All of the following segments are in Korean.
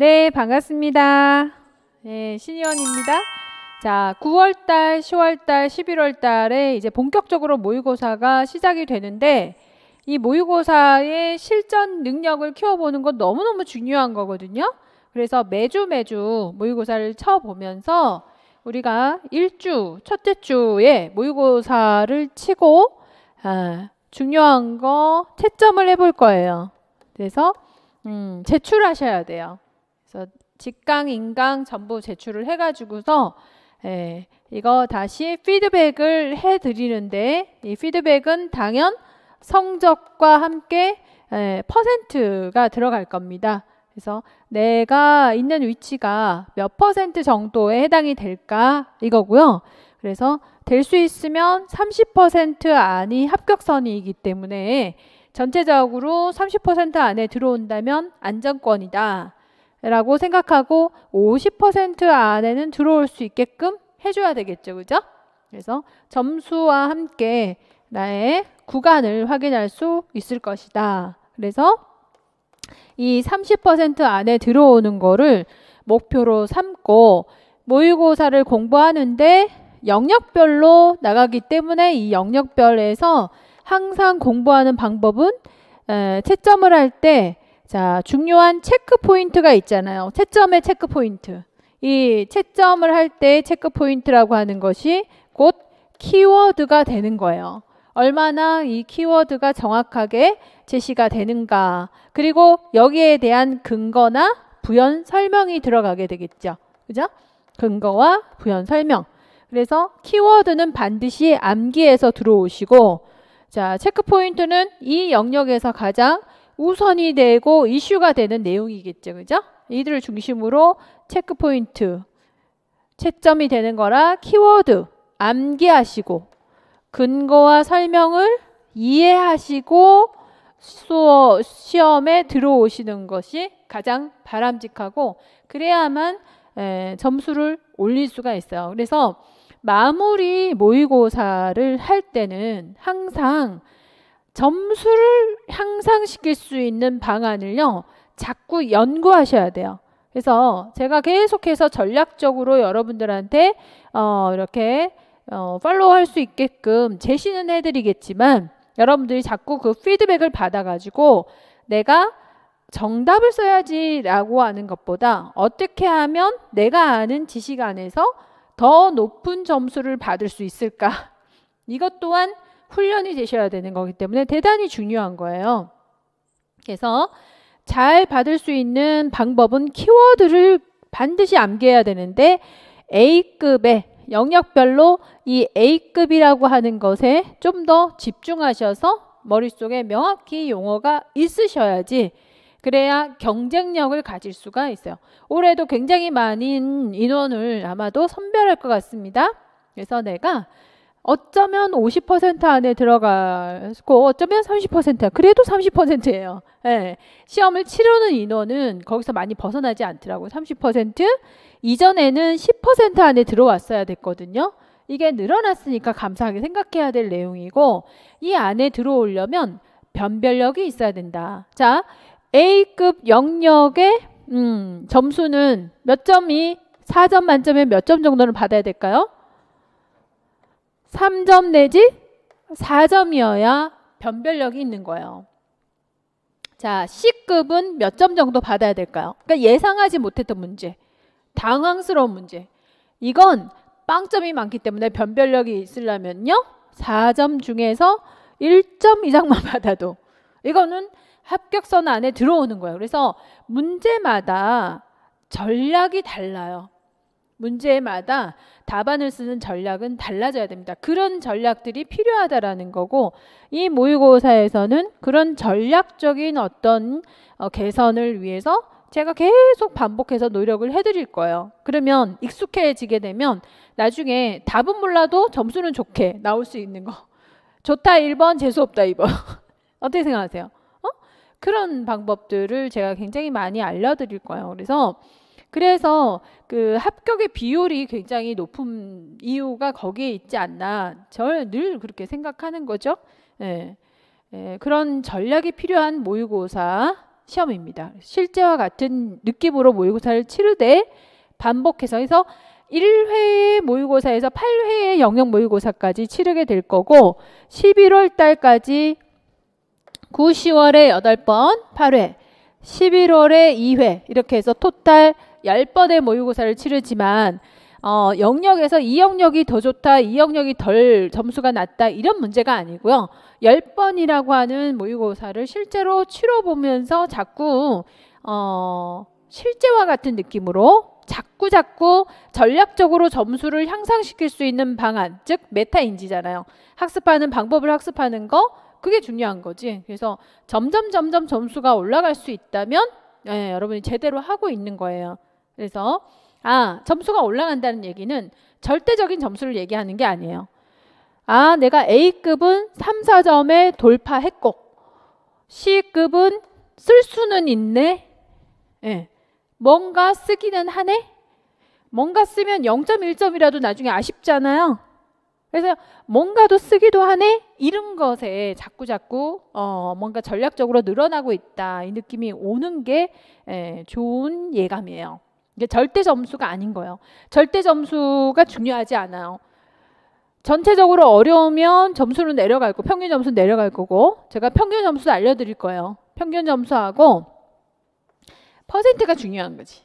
네, 반갑습니다. 네, 신희원입니다. 자, 9월달, 10월달, 11월달에 이제 본격적으로 모의고사가 시작이 되는데 이 모의고사의 실전 능력을 키워보는 건 너무너무 중요한 거거든요. 그래서 매주 매주 모의고사를 쳐보면서 우리가 1주, 첫째 주에 모의고사를 치고 아, 중요한 거 채점을 해볼 거예요. 그래서 음, 제출하셔야 돼요. 그래서 직강, 인강 전부 제출을 해가지고서 예, 이거 다시 피드백을 해드리는데 이 피드백은 당연 성적과 함께 예, 퍼센트가 들어갈 겁니다. 그래서 내가 있는 위치가 몇 퍼센트 정도에 해당이 될까 이거고요. 그래서 될 수 있으면 30% 안이 합격선이기 때문에 전체적으로 30% 안에 들어온다면 안정권이다. 라고 생각하고 50% 안에는 들어올 수 있게끔 해줘야 되겠죠. 그죠? 그래서 점수와 함께 나의 구간을 확인할 수 있을 것이다. 그래서 이 30% 안에 들어오는 거를 목표로 삼고 모의고사를 공부하는데 영역별로 나가기 때문에 이 영역별에서 항상 공부하는 방법은 채점을 할때 자, 중요한 체크 포인트가 있잖아요. 채점의 체크 포인트. 이 채점을 할 때 체크 포인트라고 하는 것이 곧 키워드가 되는 거예요. 얼마나 이 키워드가 정확하게 제시가 되는가. 그리고 여기에 대한 근거나 부연 설명이 들어가게 되겠죠. 그죠? 근거와 부연 설명. 그래서 키워드는 반드시 암기해서 들어오시고 자, 체크 포인트는 이 영역에서 가장 우선이 되고 이슈가 되는 내용이겠죠. 그죠? 이들을 중심으로 체크포인트, 채점이 되는 거라 키워드 암기하시고 근거와 설명을 이해하시고 수어 시험에 들어오시는 것이 가장 바람직하고 그래야만 에, 점수를 올릴 수가 있어요. 그래서 마무리 모의고사를 할 때는 항상 점수를 향상시킬 수 있는 방안을요. 자꾸 연구하셔야 돼요. 그래서 제가 계속해서 전략적으로 여러분들한테 어, 이렇게 어, 팔로우 할수 있게끔 제시는 해드리겠지만 여러분들이 자꾸 그 피드백을 받아가지고 내가 정답을 써야지라고 하는 것보다 어떻게 하면 내가 아는 지식 안에서 더 높은 점수를 받을 수 있을까? 이것 또한 훈련이 되셔야 되는 거기 때문에 대단히 중요한 거예요. 그래서 잘 받을 수 있는 방법은 키워드를 반드시 암기해야 되는데 A급의 영역별로 이 A급이라고 하는 것에 좀 더 집중하셔서 머릿속에 명확히 용어가 있으셔야지 그래야 경쟁력을 가질 수가 있어요. 올해도 굉장히 많은 인원을 아마도 선별할 것 같습니다. 그래서 내가 어쩌면 50% 안에 들어가고 어쩌면 30% 그래도 30%예요. 예. 시험을 치르는 인원은 거기서 많이 벗어나지 않더라고요. 30% 이전에는 10% 안에 들어왔어야 됐거든요. 이게 늘어났으니까 감사하게 생각해야 될 내용이고 이 안에 들어오려면 변별력이 있어야 된다. 자, A급 영역의 음, 점수는 몇 점이 4점 만점에 몇 점 정도는 받아야 될까요? 3점 내지 4점이어야 변별력이 있는 거예요. 자, C급은 몇 점 정도 받아야 될까요? 그러니까 예상하지 못했던 문제, 당황스러운 문제. 이건 빵점이 많기 때문에 변별력이 있으려면요. 4점 중에서 1점 이상만 받아도 이거는 합격선 안에 들어오는 거예요. 그래서 문제마다 전략이 달라요. 문제마다 답안을 쓰는 전략은 달라져야 됩니다. 그런 전략들이 필요하다라는 거고 이 모의고사에서는 그런 전략적인 어떤 어, 개선을 위해서 제가 계속 반복해서 노력을 해드릴 거예요. 그러면 익숙해지게 되면 나중에 답은 몰라도 점수는 좋게 나올 수 있는 거. 좋다 1번, 재수없다 2번. 어떻게 생각하세요? 어? 그런 방법들을 제가 굉장히 많이 알려드릴 거예요. 그래서 그래서 그 합격의 비율이 굉장히 높은 이유가 거기에 있지 않나 절늘 그렇게 생각하는 거죠. 예. 예, 그런 전략이 필요한 모의고사 시험입니다. 실제와 같은 느낌으로 모의고사를 치르되 반복해서 해서 1회의 모의고사에서 8회의 영역 모의고사까지 치르게 될 거고 11월 달까지 9, 10월에 8번, 8회, 11월에 2회 이렇게 해서 토탈 열번의 모의고사를 치르지만 어, 영역에서 이 영역이 더 좋다, 이 영역이 덜 점수가 낮다 이런 문제가 아니고요. 열번이라고 하는 모의고사를 실제로 치러보면서 자꾸 어, 실제와 같은 느낌으로 자꾸 자꾸 전략적으로 점수를 향상시킬 수 있는 방안, 즉 메타인지잖아요. 학습하는 방법을 학습하는 거 그게 중요한 거지. 그래서 점점 점점 점수가 올라갈 수 있다면 예, 여러분이 제대로 하고 있는 거예요. 그래서 아, 점수가 올라간다는 얘기는 절대적인 점수를 얘기하는 게 아니에요. 아, 내가 A급은 3, 4점에 돌파했고 C급은 쓸 수는 있네. 예. 뭔가 쓰기는 하네. 뭔가 쓰면 0.1점이라도 나중에 아쉽잖아요. 그래서 뭔가도 쓰기도 하네 이런 것에 자꾸 자꾸 어 뭔가 전략적으로 늘어나고 있다 이 느낌이 오는 게 예, 좋은 예감이에요. 이게 절대 점수가 아닌 거예요. 절대 점수가 중요하지 않아요. 전체적으로 어려우면 점수는 내려갈 거고 평균 점수는 내려갈 거고 제가 평균 점수 알려드릴 거예요. 평균 점수하고 퍼센트가 중요한 거지.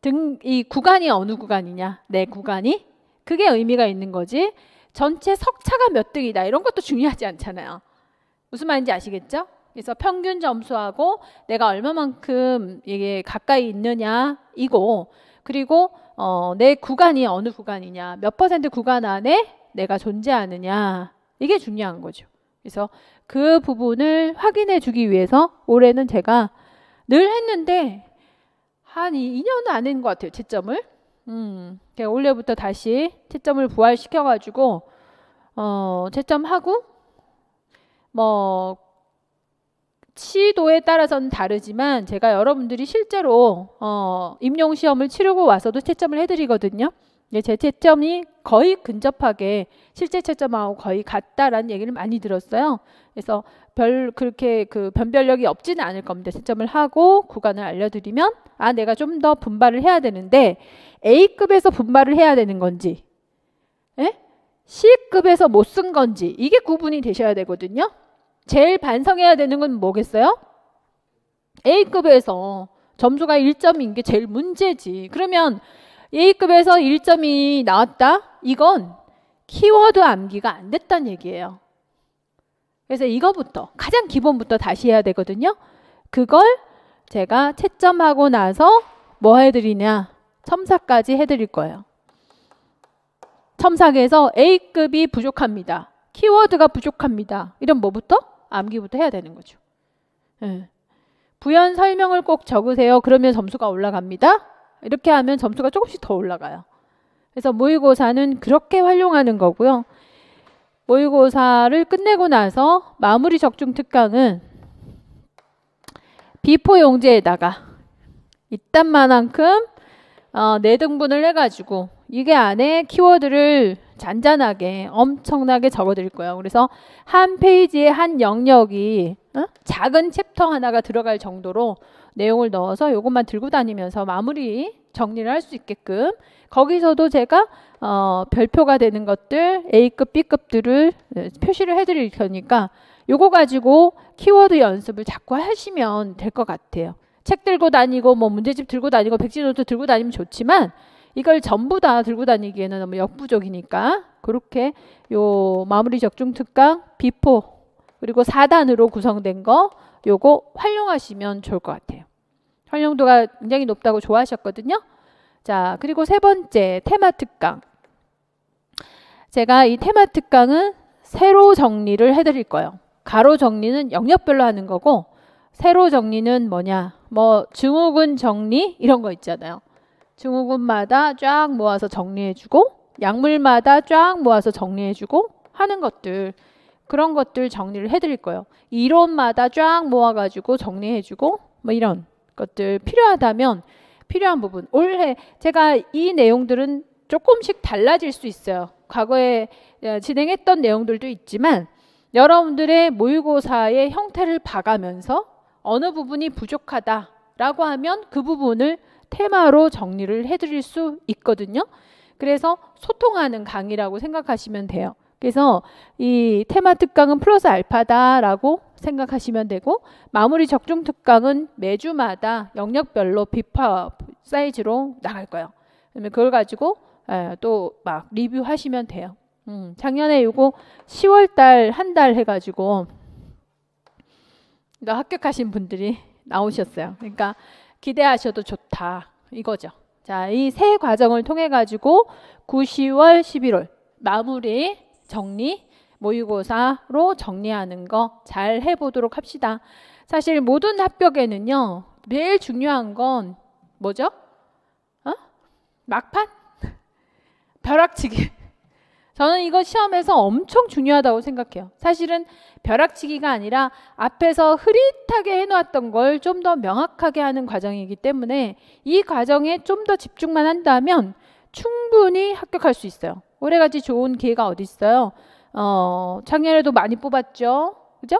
등 이 구간이 어느 구간이냐 내 구간이 그게 의미가 있는 거지. 전체 석차가 몇 등이다 이런 것도 중요하지 않잖아요. 무슨 말인지 아시겠죠? 그래서 평균 점수하고 내가 얼마만큼 이게 가까이 있느냐 이고 그리고 어, 내 구간이 어느 구간이냐 몇 퍼센트 구간 안에 내가 존재하느냐 이게 중요한 거죠. 그래서 그 부분을 확인해 주기 위해서 올해는 제가 늘 했는데 한 2년 은 아닌 것 같아요. 채점을. 음, 제가 올해부터 다시 채점을 부활시켜가지고 어, 채점하고 뭐 시도에 따라서는 다르지만 제가 여러분들이 실제로 어, 임용 시험을 치르고 와서도 채점을 해드리거든요. 제 채점이 거의 근접하게 실제 채점하고 거의 같다라는 얘기를 많이 들었어요. 그래서 별 그렇게 그 변별력이 없지는 않을 겁니다. 채점을 하고 구간을 알려드리면 아 내가 좀 더 분발을 해야 되는데 A급에서 분발을 해야 되는 건지, 에? 예? C급에서 못 쓴 건지 이게 구분이 되셔야 되거든요. 제일 반성해야 되는 건 뭐겠어요? A급에서 점수가 1점인 게 제일 문제지. 그러면 A급에서 1점이 나왔다? 이건 키워드 암기가 안 됐다는 얘기예요. 그래서 이거부터 가장 기본부터 다시 해야 되거든요. 그걸 제가 채점하고 나서 뭐 해드리냐 첨삭까지 해드릴 거예요. 첨삭에서 A급이 부족합니다. 키워드가 부족합니다. 이런 뭐부터? 암기부터 해야 되는 거죠. 예. 부연 설명을 꼭 적으세요. 그러면 점수가 올라갑니다. 이렇게 하면 점수가 조금씩 더 올라가요. 그래서 모의고사는 그렇게 활용하는 거고요. 모의고사를 끝내고 나서 마무리 적중 특강은 비포 용지에다가 이딴만큼 어, 네 등분을 해가지고 이게 안에 키워드를 잔잔하게 엄청나게 적어드릴 거예요. 그래서 한 페이지에 한 영역이 어? 작은 챕터 하나가 들어갈 정도로 내용을 넣어서 이것만 들고 다니면서 마무리 정리를 할 수 있게끔 거기서도 제가 어, 별표가 되는 것들 A급, B급들을 네, 표시를 해드릴 테니까 요거 가지고 키워드 연습을 자꾸 하시면 될 것 같아요. 책 들고 다니고 뭐 문제집 들고 다니고 백지 노트 들고 다니면 좋지만 이걸 전부 다 들고 다니기에는 너무 역부족이니까 그렇게 요 마무리 적중 특강 비포 그리고 4단으로 구성된 거 요거 활용하시면 좋을 것 같아요. 활용도가 굉장히 높다고 좋아하셨거든요. 자, 그리고 세 번째 테마 특강. 제가 이 테마 특강은 세로 정리를 해드릴 거예요. 가로 정리는 영역별로 하는 거고 세로 정리는 뭐냐? 뭐 증후군 정리 이런 거 있잖아요. 증후군마다 쫙 모아서 정리해주고 약물마다 쫙 모아서 정리해주고 하는 것들 그런 것들 정리를 해드릴 거예요. 이론마다 쫙 모아가지고 정리해주고 뭐 이런 것들 필요하다면 필요한 부분 올해 제가 이 내용들은 조금씩 달라질 수 있어요. 과거에 어, 진행했던 내용들도 있지만 여러분들의 모의고사의 형태를 봐가면서 어느 부분이 부족하다라고 하면 그 부분을 테마로 정리를 해드릴 수 있거든요. 그래서 소통하는 강의라고 생각하시면 돼요. 그래서 이 테마 특강은 플러스 알파다라고 생각하시면 되고 마무리 적중 특강은 매주마다 영역별로 비파 사이즈로 나갈 거예요. 그러면 그걸 가지고 예, 또막 리뷰하시면 돼요. 음, 작년에 이거 10월 달한 달 해가지고 너 그러니까 합격하신 분들이 나오셨어요. 그러니까 기대하셔도 좋다 이거죠. 자, 이 세 과정을 통해 가지고 9, 10월, 11월 마무리 정리 모의고사로 정리하는 거 잘 해보도록 합시다. 사실 모든 합격에는요 제일 중요한 건 뭐죠? 어? 막판? 벼락치기. 저는 이거 시험에서 엄청 중요하다고 생각해요. 사실은 벼락치기가 아니라 앞에서 흐릿하게 해놓았던 걸 좀 더 명확하게 하는 과정이기 때문에 이 과정에 좀 더 집중만 한다면 충분히 합격할 수 있어요. 올해같이 좋은 기회가 어디 있어요? 어, 작년에도 많이 뽑았죠. 그죠?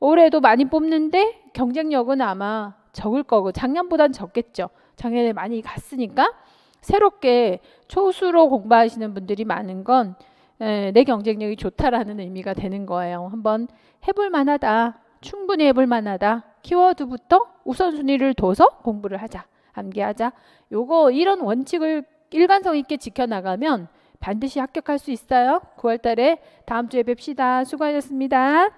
올해도 많이 뽑는데 경쟁력은 아마 적을 거고 작년보단 적겠죠. 작년에 많이 갔으니까 새롭게 초수로 공부하시는 분들이 많은 건내 경쟁력이 좋다라는 의미가 되는 거예요. 한번 해볼 만하다. 충분히 해볼 만하다. 키워드부터 우선순위를 둬서 공부를 하자. 암기하자. 요거 이런 원칙을 일관성 있게 지켜나가면 반드시 합격할 수 있어요. 9월 달에 다음 주에 뵙시다. 수고하셨습니다.